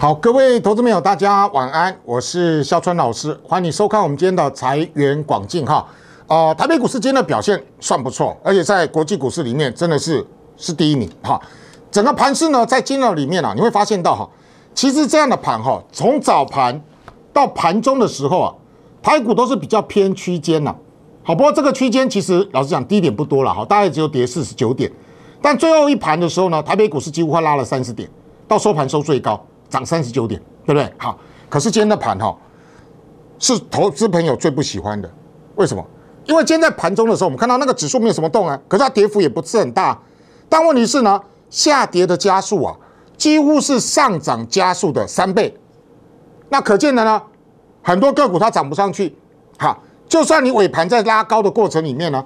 好，各位投资朋友，大家晚安，我是肖春老师，欢迎你收看我们今天的财源广进哈。呃，台北股市今天的表现算不错，而且在国际股市里面真的是是第一名哈。整个盘市呢，在今日里面呢，你会发现到哈，其实这样的盘哈，从早盘到盘中的时候啊，台股都是比较偏区间呐。好，不过这个区间其实老实讲低点不多了，哈，大概只有跌四十九点，但最后一盘的时候呢，台北股市几乎快拉了三十点，到收盘收最高。涨三十九点，对不对？好，可是今天的盘哈是投资朋友最不喜欢的，为什么？因为今天在盘中的时候，我们看到那个指数没有什么动啊，可是它跌幅也不是很大。但问题是呢，下跌的加速啊，几乎是上涨加速的三倍。那可见的呢，很多个股它涨不上去，好，就算你尾盘在拉高的过程里面呢，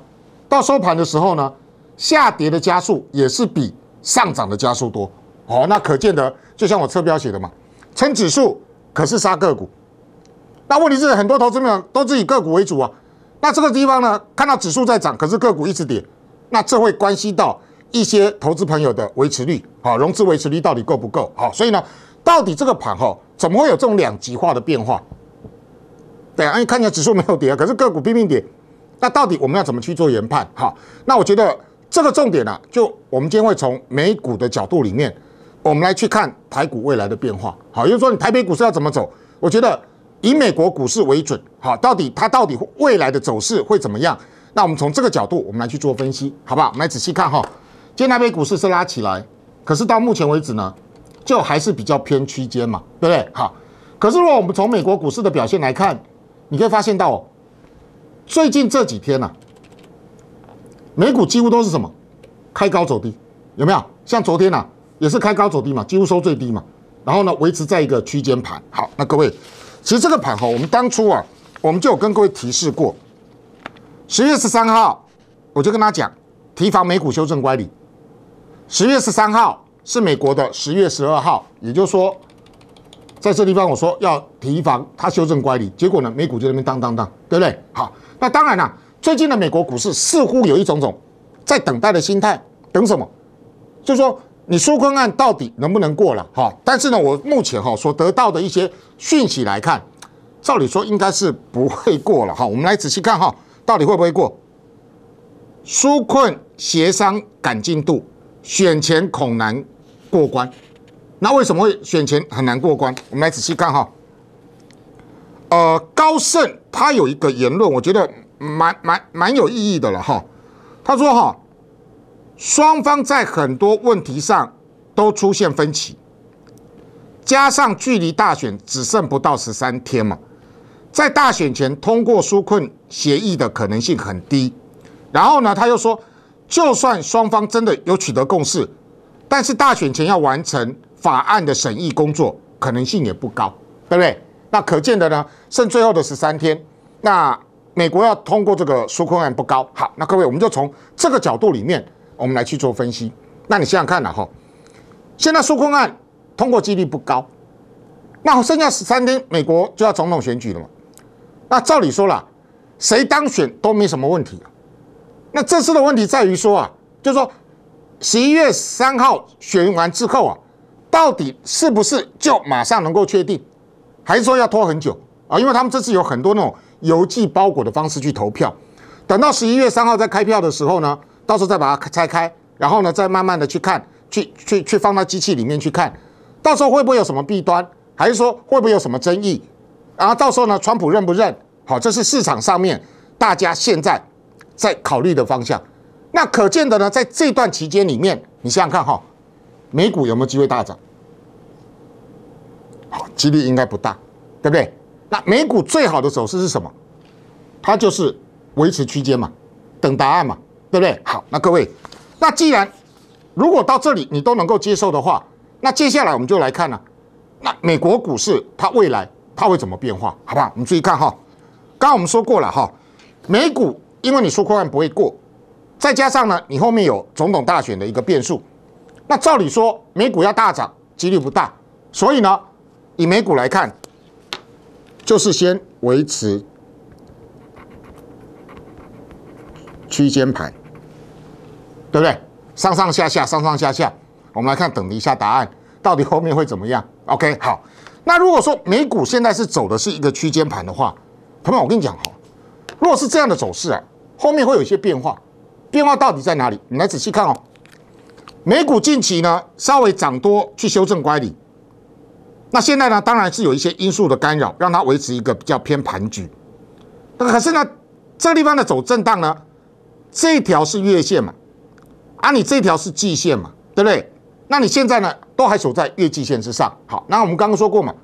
到收盘的时候呢，下跌的加速也是比上涨的加速多。哦，那可见的就像我车标写的嘛，撑指数可是杀个股。那问题是很多投资朋友都是以个股为主啊。那这个地方呢，看到指数在涨，可是个股一直跌，那这会关系到一些投资朋友的维持率好，融资维持率到底够不够？好，所以呢，到底这个盘哈，怎么会有这种两极化的变化？对啊，你看起来指数没有跌，可是个股拼命跌，那到底我们要怎么去做研判？哈，那我觉得这个重点呢，就我们今天会从美股的角度里面。我们来去看台股未来的变化，好，也就是说你台北股市要怎么走？我觉得以美国股市为准，好，到底它到底未来的走势会怎么样？那我们从这个角度，我们来去做分析，好不好？我们来仔细看哈，今天台北股市是拉起来，可是到目前为止呢，就还是比较偏区间嘛，对不对？好，可是如果我们从美国股市的表现来看，你可以发现到最近这几天呢，美股几乎都是什么？开高走低，有没有？像昨天呢？也是开高走低嘛，几乎收最低嘛，然后呢，维持在一个区间盘。好，那各位，其实这个盘哈，我们当初啊，我们就有跟各位提示过，十月十三号，我就跟他讲，提防美股修正乖离。十月十三号是美国的十月十二号，也就是说，在这地方我说要提防它修正乖离，结果呢，美股就那边当当当，对不对？好，那当然啦，最近的美国股市似乎有一种种在等待的心态，等什么？就是说。你纾困案到底能不能过了？哈，但是呢，我目前哈所得到的一些讯息来看，照理说应该是不会过了哈。我们来仔细看哈，到底会不会过？纾困协商赶进度，选前恐难过关。那为什么会选前很难过关？我们来仔细看哈。呃，高盛他有一个言论，我觉得蛮蛮蛮有意义的了哈。他说哈。双方在很多问题上都出现分歧，加上距离大选只剩不到十三天嘛，在大选前通过纾困协议的可能性很低。然后呢，他又说，就算双方真的有取得共识，但是大选前要完成法案的审议工作可能性也不高，对不对？那可见的呢，剩最后的十三天，那美国要通过这个纾困案不高。好，那各位，我们就从这个角度里面。我们来去做分析。那你想想看啦，哈，现在诉困案通过几率不高，那剩下十三天，美国就要总统选举了嘛？那照理说了，谁当选都没什么问题那这次的问题在于说啊，就是说十一月三号选完之后啊，到底是不是就马上能够确定，还是说要拖很久啊？因为他们这次有很多那种邮寄包裹的方式去投票，等到十一月三号在开票的时候呢？到时候再把它拆开，然后呢，再慢慢的去看，去去去放到机器里面去看，到时候会不会有什么弊端，还是说会不会有什么争议？然后到时候呢，川普认不认？好，这是市场上面大家现在在考虑的方向。那可见的呢，在这段期间里面，你想想看哈，美股有没有机会大涨？好，几率应该不大，对不对？那美股最好的走势是什么？它就是维持区间嘛，等答案嘛。对不对？好，那各位，那既然如果到这里你都能够接受的话，那接下来我们就来看呢，那美国股市它未来它会怎么变化？好不好？你注意看哈，刚刚我们说过了哈，美股因为你说破案不会过，再加上呢你后面有总统大选的一个变数，那照理说美股要大涨几率不大，所以呢以美股来看，就是先维持区间盘。对不对？上上下下，上上下下，我们来看等一下答案，到底后面会怎么样？OK，好。那如果说美股现在是走的是一个区间盘的话，朋友我跟你讲哈，如果是这样的走势啊，后面会有一些变化，变化到底在哪里？你来仔细看哦。美股近期呢，稍微涨多去修正乖离，那现在呢，当然是有一些因素的干扰，让它维持一个比较偏盘局。那可是呢，这地方的走震荡呢，这条是月线嘛？啊，你这条是季线嘛，对不对？那你现在呢，都还守在月季线之上。好，那我们刚刚说过嘛，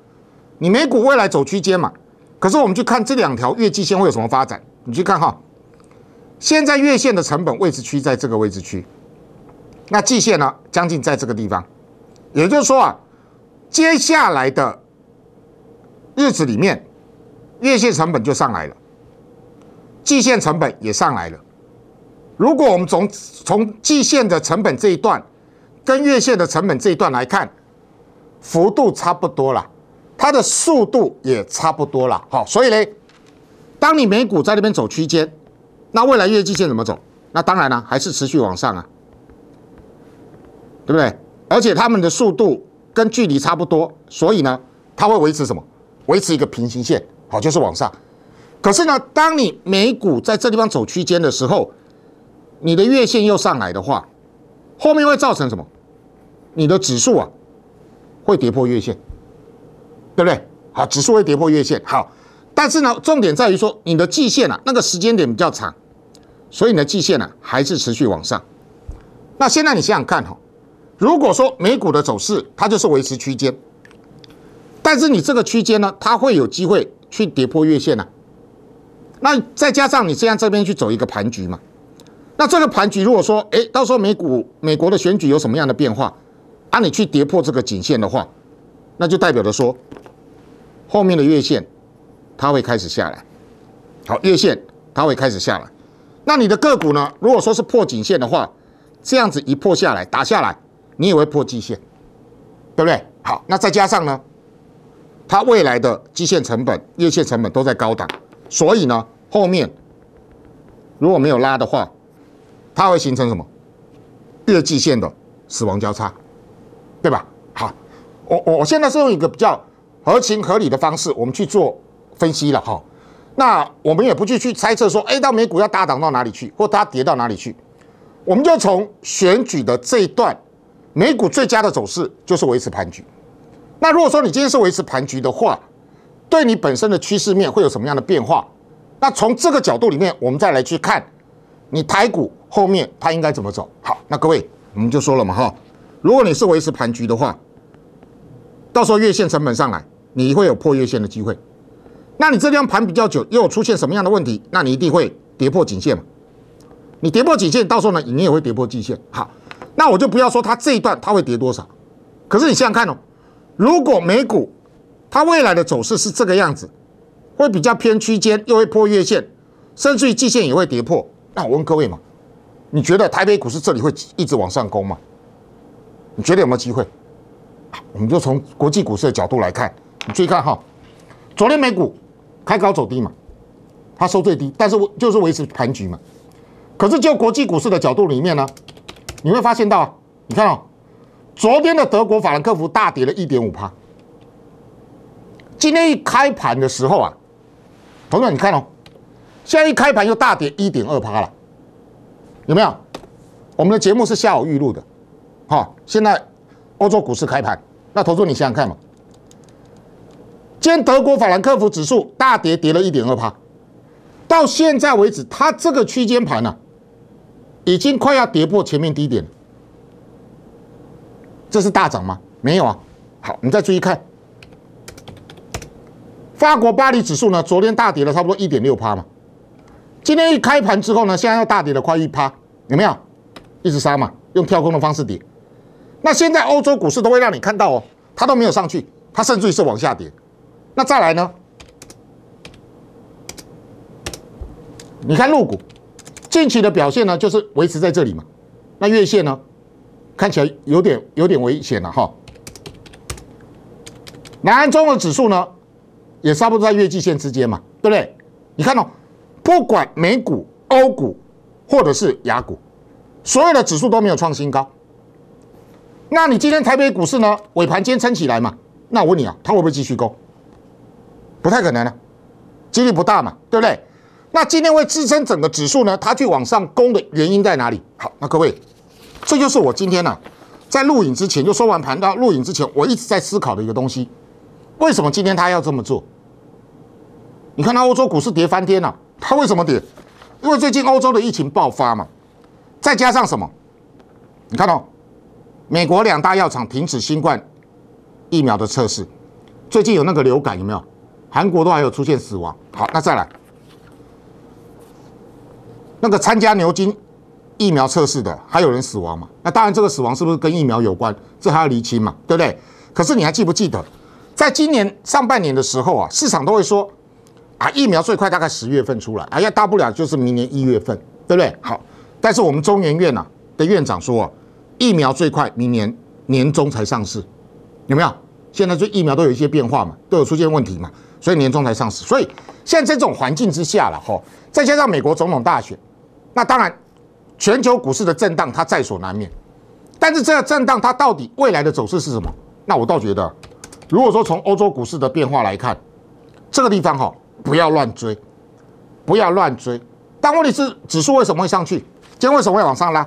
你美股未来走区间嘛。可是我们去看这两条月季线会有什么发展？你去看哈，现在月线的成本位置区在这个位置区，那季线呢，将近在这个地方。也就是说啊，接下来的日子里面，月线成本就上来了，季线成本也上来了。如果我们从从季线的成本这一段跟月线的成本这一段来看，幅度差不多了，它的速度也差不多了。好，所以呢，当你美股在那边走区间，那未来月季线怎么走？那当然呢，还是持续往上啊，对不对？而且它们的速度跟距离差不多，所以呢，它会维持什么？维持一个平行线。好，就是往上。可是呢，当你美股在这地方走区间的时候，你的月线又上来的话，后面会造成什么？你的指数啊，会跌破月线，对不对？好，指数会跌破月线。好，但是呢，重点在于说你的季线啊，那个时间点比较长，所以你的季线呢，还是持续往上。那现在你想想看哈，如果说美股的走势它就是维持区间，但是你这个区间呢，它会有机会去跌破月线呢？那再加上你这样这边去走一个盘局嘛？那这个盘局，如果说，哎，到时候美股美国的选举有什么样的变化，啊，你去跌破这个颈线的话，那就代表着说，后面的月线它会开始下来，好，月线它会开始下来。那你的个股呢，如果说是破颈线的话，这样子一破下来打下来，你也会破季线，对不对？好，那再加上呢，它未来的基线成本、月线成本都在高档，所以呢，后面如果没有拉的话，它会形成什么月季线的死亡交叉，对吧？好，我我我现在是用一个比较合情合理的方式，我们去做分析了哈。那我们也不去去猜测说，哎，到美股要大涨到哪里去，或它跌到哪里去，我们就从选举的这一段，美股最佳的走势就是维持盘局。那如果说你今天是维持盘局的话，对你本身的趋势面会有什么样的变化？那从这个角度里面，我们再来去看。你台股后面它应该怎么走？好，那各位我们就说了嘛，哈，如果你是维持盘局的话，到时候月线成本上来，你会有破月线的机会。那你这方盘比较久，又出现什么样的问题？那你一定会跌破颈线嘛？你跌破颈线，到时候呢，你也会跌破季线。好，那我就不要说它这一段它会跌多少，可是你想想看哦，如果美股它未来的走势是这个样子，会比较偏区间，又会破月线，甚至于季线也会跌破。那我问各位嘛，你觉得台北股市这里会一直往上攻吗？你觉得有没有机会？我们就从国际股市的角度来看，你注意看哈，昨天美股开高走低嘛，它收最低，但是我就是维持盘局嘛。可是就国际股市的角度里面呢，你会发现到，你看哦，昨天的德国法兰克福大跌了一点五趴，今天一开盘的时候啊，同学们你看哦。现在一开盘又大跌一点二趴了，有没有？我们的节目是下午预录的，好，现在欧洲股市开盘，那投资你想想看嘛。今天德国法兰克福指数大跌，跌了一点二趴，到现在为止，它这个区间盘呢，已经快要跌破前面低点。这是大涨吗？没有啊。好，你再注意看，法国巴黎指数呢，昨天大跌了差不多一点六趴嘛。今天一开盘之后呢，现在要大跌的快一趴，有没有？一直杀嘛，用跳空的方式跌。那现在欧洲股市都会让你看到哦，它都没有上去，它甚至是往下跌。那再来呢？你看入股近期的表现呢，就是维持在这里嘛。那月线呢，看起来有点有点危险了哈。南安综合指数呢，也差不多在月季线之间嘛，对不对？你看哦。不管美股、欧股，或者是雅股，所有的指数都没有创新高。那你今天台北股市呢？尾盘坚撑起来嘛？那我问你啊，它会不会继续攻？不太可能了，几率不大嘛，对不对？那今天会支撑整个指数呢？它去往上攻的原因在哪里？好，那各位，这就是我今天呢，在录影之前就收完盘，到录影之前我一直在思考的一个东西：为什么今天它要这么做？你看，它欧洲股市跌翻天了。它为什么跌？因为最近欧洲的疫情爆发嘛，再加上什么？你看到美国两大药厂停止新冠疫苗的测试，最近有那个流感有没有？韩国都还有出现死亡。好，那再来，那个参加牛津疫苗测试的还有人死亡嘛？那当然，这个死亡是不是跟疫苗有关？这还要厘清嘛，对不对？可是你还记不记得，在今年上半年的时候啊，市场都会说。啊，疫苗最快大概十月份出来，哎呀，大不了就是明年一月份，对不对？好，但是我们中原院呐的院长说，疫苗最快明年年中才上市，有没有？现在这疫苗都有一些变化嘛，都有出现问题嘛，所以年终才上市。所以现在这种环境之下了哈，再加上美国总统大选，那当然全球股市的震荡它在所难免。但是这个震荡它到底未来的走势是什么？那我倒觉得，如果说从欧洲股市的变化来看，这个地方哈。不要乱追，不要乱追。但问题是，指数为什么会上去？今天为什么会往上拉？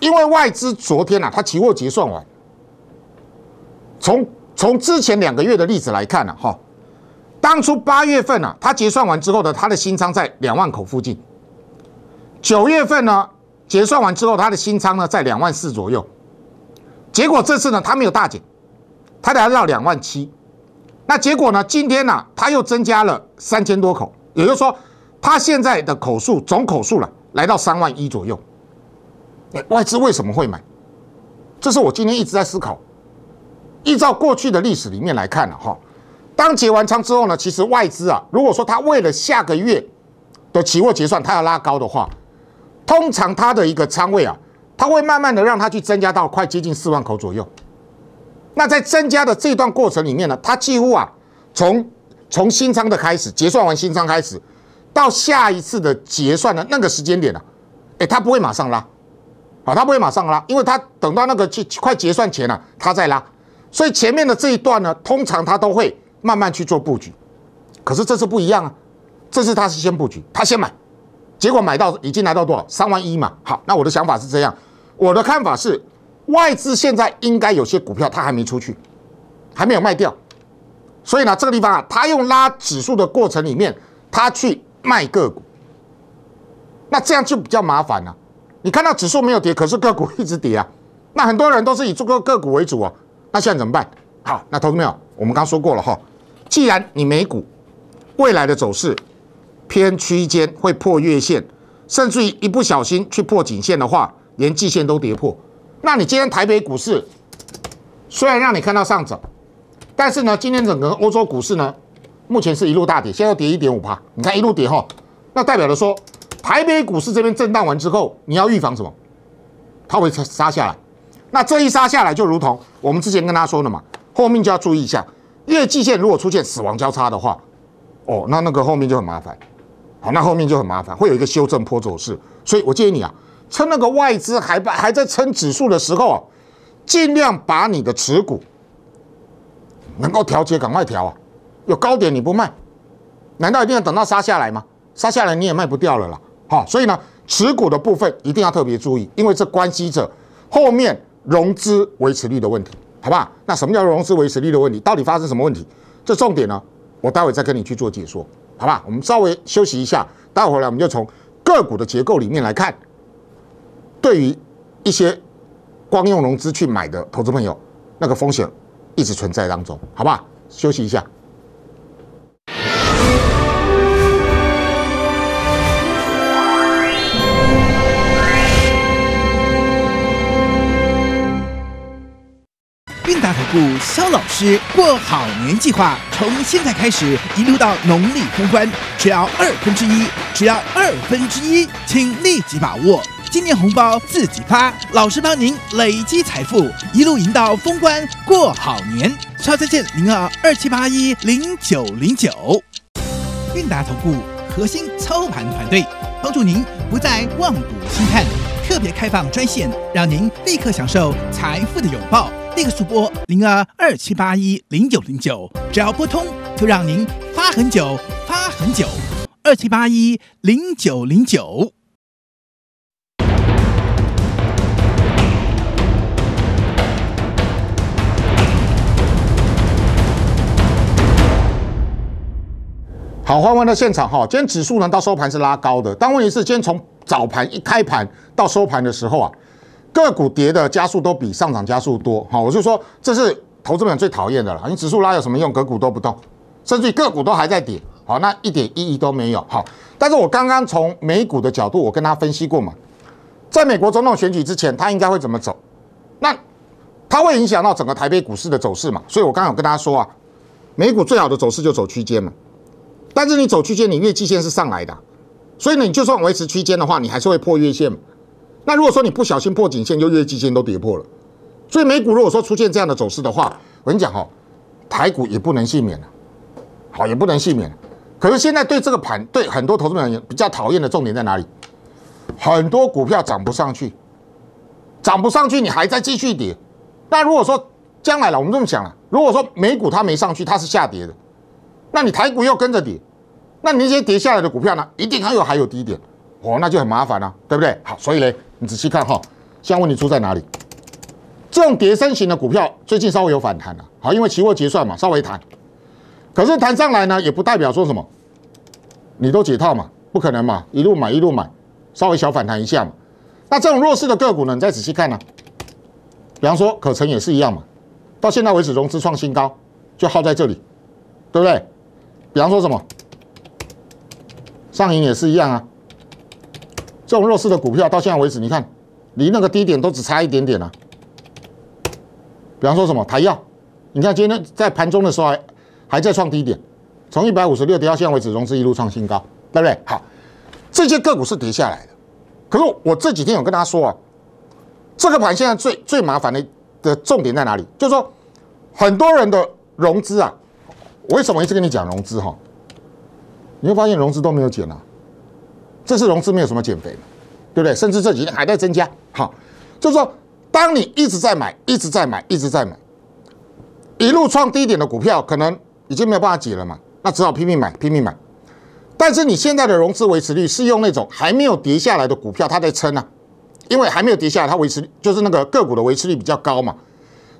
因为外资昨天啊，它期货结算完。从从之前两个月的例子来看呢，哈，当初八月份呢，它结算完之后呢，它的新仓在两万口附近。九月份呢，结算完之后，它的新仓呢在两万四左右。结果这次呢，它没有大减，它来到两万七。那结果呢？今天呢，它又增加了三千多口，也就是说，它现在的口数总口数了，来到三万一左右。外资为什么会买？这是我今天一直在思考。依照过去的历史里面来看呢，哈，当结完仓之后呢，其实外资啊，如果说它为了下个月的期货结算它要拉高的话，通常它的一个仓位啊，它会慢慢的让它去增加到快接近四万口左右。那在增加的这段过程里面呢，它几乎啊，从从新仓的开始结算完新仓开始，到下一次的结算的那个时间点啊，哎，它不会马上拉，啊，它不会马上拉，因为它等到那个去快结算前了，它再拉，所以前面的这一段呢，通常它都会慢慢去做布局，可是这次不一样啊，这次它是先布局，它先买，结果买到已经来到多少？三万一嘛，好，那我的想法是这样，我的看法是。外资现在应该有些股票，它还没出去，还没有卖掉，所以呢，这个地方啊，它用拉指数的过程里面，它去卖个股，那这样就比较麻烦了。你看到指数没有跌，可是个股一直跌啊。那很多人都是以做个股为主啊。那现在怎么办？好，那投资没有？我们刚说过了哈。既然你美股未来的走势偏区间会破月线，甚至于一不小心去破颈线的话，连季线都跌破。那你今天台北股市虽然让你看到上涨，但是呢，今天整个欧洲股市呢，目前是一路大跌，现在跌一点五趴，你看一路跌哈，那代表的说，台北股市这边震荡完之后，你要预防什么？它会杀下来。那这一杀下来，就如同我们之前跟他说的嘛，后面就要注意一下，月季线如果出现死亡交叉的话，哦，那那个后面就很麻烦，好，那后面就很麻烦，会有一个修正坡走势，所以我建议你啊。趁那个外资还在、还在撑指数的时候，尽量把你的持股能够调节，赶快调啊！有高点你不卖，难道一定要等到杀下来吗？杀下来你也卖不掉了啦！好，所以呢，持股的部分一定要特别注意，因为这关系着后面融资维持率的问题，好不好？那什么叫融资维持率的问题？到底发生什么问题？这重点呢，我待会再跟你去做解说，好不好？我们稍微休息一下，待会来我们就从个股的结构里面来看。对于一些光用融资去买的投资朋友，那个风险一直存在当中，好吧？休息一下。大投顾肖老师过好年计划，从现在开始一路到农历封关，只要二分之一，只要二分之一，请立即把握，今年红包自己发，老师帮您累积财富，一路赢到封关过好年。超再见零二二七八一零九零九，韵达投顾核心操盘团队帮助您不再望股兴叹，特别开放专线，让您立刻享受财富的拥抱。立刻速播零二二七八一零九零九，只要拨通就让您发很久，发很久。二七八一零九零九。好，欢迎到现场哈。今天指数呢到收盘是拉高的，但问题是今天从早盘一开盘到收盘的时候啊。个股跌的加速都比上涨加速多，好，我就说这是投资人最讨厌的了，你指数拉有什么用，个股都不动，甚至于个股都还在跌，好，那一点意义都没有。好，但是我刚刚从美股的角度，我跟他分析过嘛，在美国总统选举之前，他应该会怎么走？那它会影响到整个台北股市的走势嘛？所以我刚刚有跟大家说啊，美股最好的走势就走区间嘛，但是你走区间，你月季线是上来的，所以呢，你就算维持区间的话，你还是会破月线。那如果说你不小心破颈线，就月季线都跌破了，所以美股如果说出现这样的走势的话，我跟你讲哦，台股也不能幸免了，好也不能幸免。可是现在对这个盘，对很多投资人而比较讨厌的重点在哪里？很多股票涨不上去，涨不上去，你还在继续跌。那如果说将来了，我们这么想了，如果说美股它没上去，它是下跌的，那你台股又跟着跌，那你那些跌下来的股票呢，一定还有还有低点。哦，那就很麻烦了，对不对？好，所以呢，你仔细看哈，现在问题出在哪里？这种叠身型的股票最近稍微有反弹了，好，因为期货结算嘛，稍微弹。可是弹上来呢，也不代表说什么，你都解套嘛？不可能嘛，一路买一路买，稍微小反弹一下嘛。那这种弱势的个股呢，你再仔细看呢，比方说可成也是一样嘛，到现在为止融资创新高，就耗在这里，对不对？比方说什么，上影也是一样啊。这种弱势的股票到现在为止，你看离那个低点都只差一点点了。比方说什么台药，你看今天在盘中的时候还在创低点，从一百五十六跌到现在为止，融资一路创新高，对不对？好，这些个股是跌下来的，可是我这几天有跟大家说啊，这个盘现在最最麻烦的的重点在哪里？就是说很多人的融资啊，为什么一直跟你讲融资哈？你会发现融资都没有减啊。这次融资没有什么减肥，对不对？甚至这几天还在增加。好，就是说，当你一直在买，一直在买，一直在买，一路创低点的股票，可能已经没有办法解了嘛？那只好拼命买，拼命买。但是你现在的融资维持率是用那种还没有跌下来的股票，它在撑啊，因为还没有跌下来，它维持就是那个个股的维持率比较高嘛。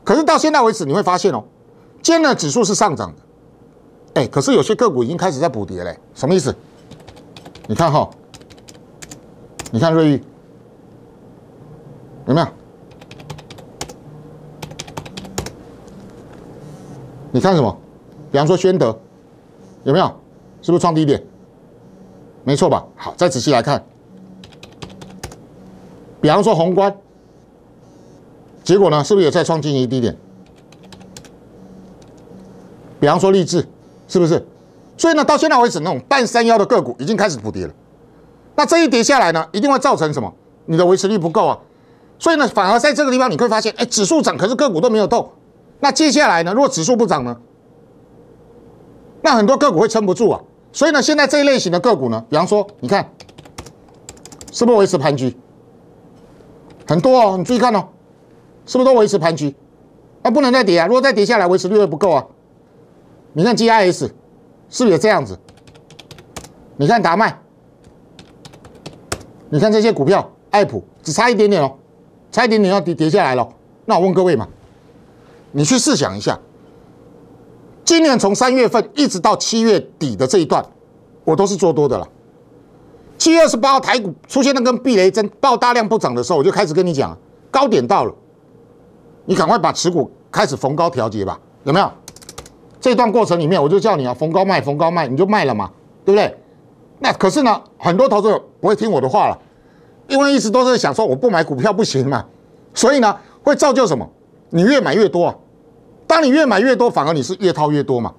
可是到现在为止，你会发现哦，今天的指数是上涨的，哎，可是有些个股已经开始在补跌嘞，什么意思？你看哈。你看瑞玉。有没有？你看什么？比方说宣德有没有？是不是创低点？没错吧？好，再仔细来看。比方说宏观，结果呢，是不是也在创近一低点？比方说励志，是不是？所以呢，到现在为止，那种半山腰的个股已经开始补跌了。那这一跌下来呢，一定会造成什么？你的维持率不够啊，所以呢，反而在这个地方你会发现，哎，指数涨，可是个股都没有动。那接下来呢，如果指数不涨呢，那很多个股会撑不住啊。所以呢，现在这一类型的个股呢，比方说，你看，是不是维持盘局？很多哦，你注意看哦，是不是都维持盘局？啊，不能再跌啊，如果再跌下来，维持率会不够啊。你看 G I S，是不是也这样子？你看达麦。你看这些股票，爱普只差一点点哦，差一点点要跌跌下来了。那我问各位嘛，你去试想一下，今年从三月份一直到七月底的这一段，我都是做多的了。七月二十八号台股出现那根避雷针，爆大量不涨的时候，我就开始跟你讲，高点到了，你赶快把持股开始逢高调节吧，有没有？这段过程里面，我就叫你啊，逢高卖，逢高卖，你就卖了嘛，对不对？那可是呢，很多投资者不会听我的话了，因为一直都是想说我不买股票不行嘛，所以呢会造就什么？你越买越多啊！当你越买越多，反而你是越套越多嘛。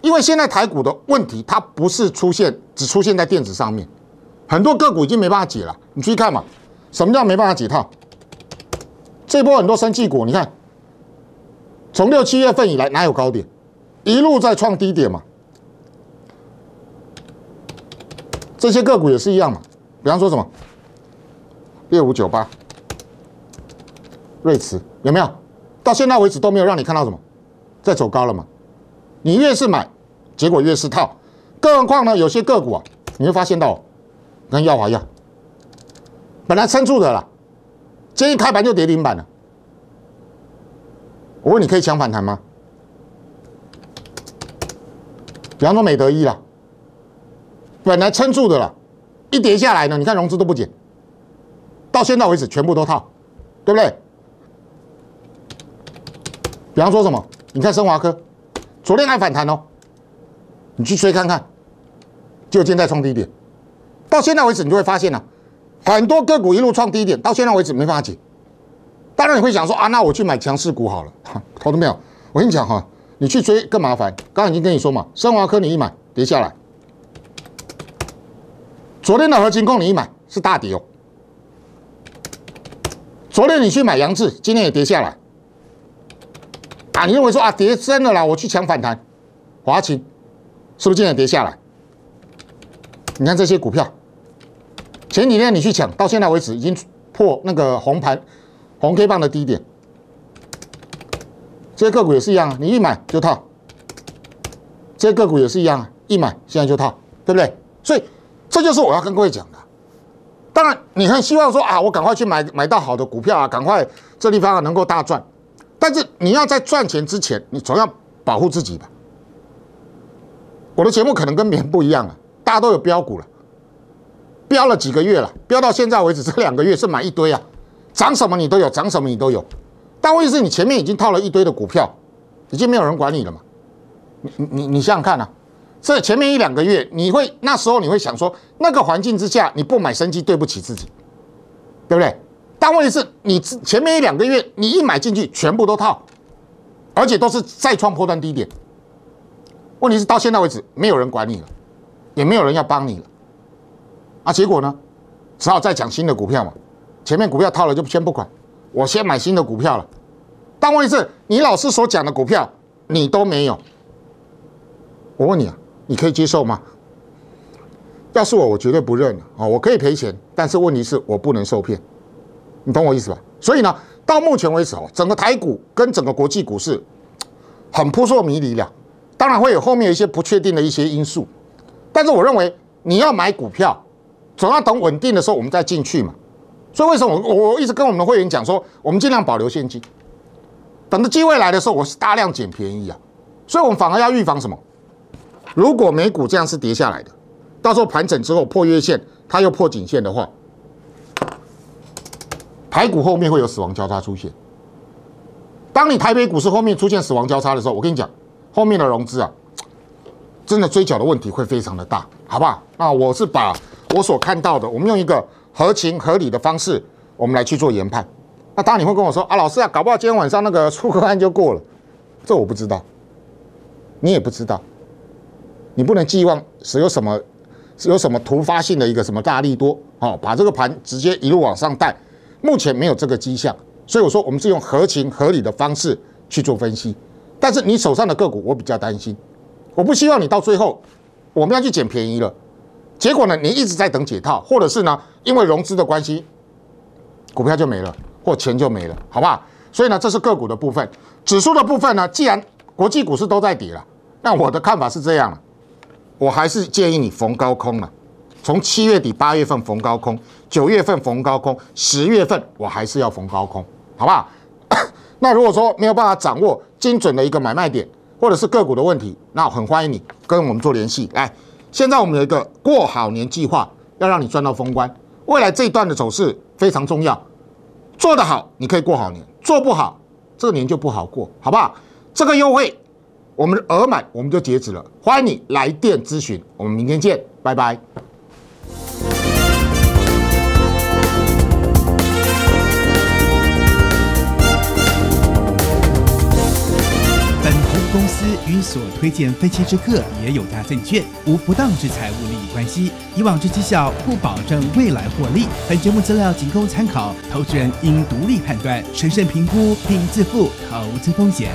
因为现在台股的问题，它不是出现只出现在电子上面，很多个股已经没办法解了。你去看嘛，什么叫没办法解套？这波很多升绩股，你看从六七月份以来哪有高点，一路在创低点嘛。这些个股也是一样嘛，比方说什么六五九八、瑞驰有没有？到现在为止都没有让你看到什么在走高了嘛？你越是买，结果越是套。更何况呢，有些个股啊，你会发现到跟耀华一样，本来撑住的啦，今一开盘就跌停板了。我问你可以抢反弹吗？方说美德一了。本来撑住的了，一跌下来呢，你看融资都不减，到现在为止全部都套，对不对？比方说什么，你看生华科，昨天还反弹哦，你去追看看，就现在创低点，到现在为止你就会发现呢，很多个股一路创低点，到现在为止没法解。当然你会想说啊，那我去买强势股好了，投都没有。我跟你讲哈，你去追更麻烦。刚刚已经跟你说嘛，生华科你一买跌下来。昨天的合金控你一买是大跌哦。昨天你去买杨志，今天也跌下来。啊，你认为说啊跌深了啦，我去抢反弹，华勤是不是今天跌下来？你看这些股票，前几天你去抢，到现在为止已经破那个红盘红 K 棒的低点，这些个股也是一样，你一买就套。这些个股也是一样啊，一买现在就套，对不对？所以。这就是我要跟各位讲的。当然，你很希望说啊，我赶快去买买到好的股票啊，赶快这地方啊能够大赚。但是你要在赚钱之前，你总要保护自己吧。我的节目可能跟别人不一样了，大家都有标股了，标了几个月了，标到现在为止这两个月是买一堆啊，涨什么你都有，涨什么你都有。但问题是，你前面已经套了一堆的股票，已经没有人管你了嘛？你你你想想看啊。这前面一两个月，你会那时候你会想说，那个环境之下你不买生机对不起自己，对不对？但问题是，你前面一两个月你一买进去全部都套，而且都是再创破断低点。问题是到现在为止没有人管你了，也没有人要帮你了，啊？结果呢，只好再讲新的股票嘛。前面股票套了就先不管，我先买新的股票了。但问题是，你老师所讲的股票你都没有。我问你啊。你可以接受吗？要是我，我绝对不认啊！我可以赔钱，但是问题是我不能受骗，你懂我意思吧？所以呢，到目前为止哦，整个台股跟整个国际股市很扑朔迷离了。当然会有后面一些不确定的一些因素，但是我认为你要买股票，总要等稳定的时候我们再进去嘛。所以为什么我我一直跟我们的会员讲说，我们尽量保留现金，等着机会来的时候，我是大量捡便宜啊。所以我们反而要预防什么？如果美股这样是跌下来的，到时候盘整之后破月线，它又破颈线的话，台股后面会有死亡交叉出现。当你台北股市后面出现死亡交叉的时候，我跟你讲，后面的融资啊，真的追缴的问题会非常的大，好不好？那我是把我所看到的，我们用一个合情合理的方式，我们来去做研判。那当然你会跟我说，啊，老师啊，搞不好今天晚上那个出口案就过了，这我不知道，你也不知道。你不能寄望是有什么，是有什么突发性的一个什么大力多哦，把这个盘直接一路往上带。目前没有这个迹象，所以我说我们是用合情合理的方式去做分析。但是你手上的个股，我比较担心，我不希望你到最后我们要去捡便宜了，结果呢你一直在等解套，或者是呢因为融资的关系，股票就没了，或钱就没了，好不好？所以呢这是个股的部分，指数的部分呢，既然国际股市都在跌了，那我的看法是这样了。我还是建议你逢高空了，从七月底八月份逢高空，九月份逢高空，十月份我还是要逢高空，好不好？那如果说没有办法掌握精准的一个买卖点，或者是个股的问题，那很欢迎你跟我们做联系。来，现在我们有一个过好年计划，要让你赚到封关。未来这一段的走势非常重要，做得好你可以过好年，做不好这个年就不好过，好不好？这个优惠。我们的额满我们就截止了，欢迎你来电咨询，我们明天见，拜拜。本投资公司与所推荐分期之客也有大证券无不当之财务利益关系，以往之绩效不保证未来获利。本节目资料仅供参考，投资人应独立判断、审慎评估并自负投资风险。